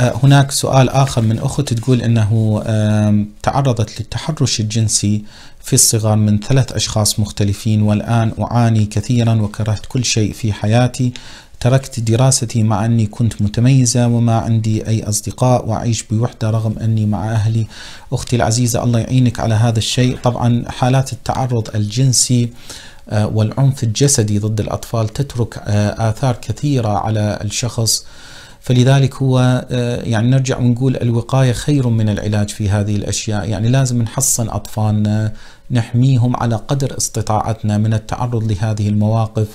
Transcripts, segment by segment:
آه، هناك سؤال آخر من أخت تقول أنه تعرضت للتحرش الجنسي في الصغر من ثلاث أشخاص مختلفين والآن أعاني كثيرا وكرهت كل شيء في حياتي تركت دراستي مع أني كنت متميزة وما عندي أي أصدقاء وأعيش بوحدة رغم أني مع أهلي أختي العزيزة الله يعينك على هذا الشيء طبعا حالات التعرض الجنسي آه، والعنف الجسدي ضد الأطفال تترك آه، آثار كثيرة على الشخص فلذلك هو آه، يعني نرجع ونقول الوقاية خير من العلاج في هذه الأشياء يعني لازم نحصن أطفالنا نحميهم على قدر استطاعتنا من التعرض لهذه المواقف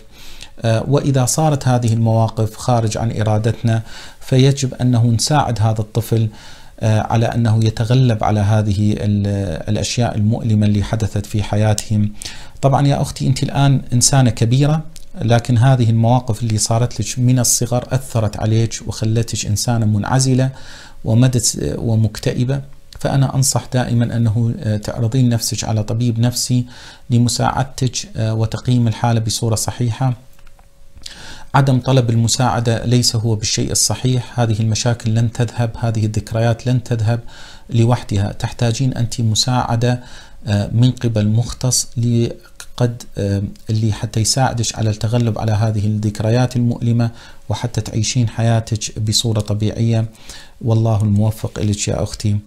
آه، وإذا صارت هذه المواقف خارج عن إرادتنا فيجب أنه نساعد هذا الطفل آه، على أنه يتغلب على هذه الأشياء المؤلمة اللي حدثت في حياتهم طبعا يا أختي أنت الآن إنسانة كبيرة لكن هذه المواقف اللي صارت لك من الصغر أثرت عليك وخلتك إنسانة منعزلة ومدت ومكتئبة فأنا أنصح دائما أنه آه، تعرضين نفسك على طبيب نفسي لمساعدتك آه، وتقييم الحالة بصورة صحيحة عدم طلب المساعدة ليس هو بالشيء الصحيح هذه المشاكل لن تذهب هذه الذكريات لن تذهب لوحدها تحتاجين أنت مساعدة آه، من قبل مختص قد آه، اللي حتى يساعدك على التغلب على هذه الذكريات المؤلمة وحتى تعيشين حياتك بصورة طبيعية والله الموفق لك يا أختي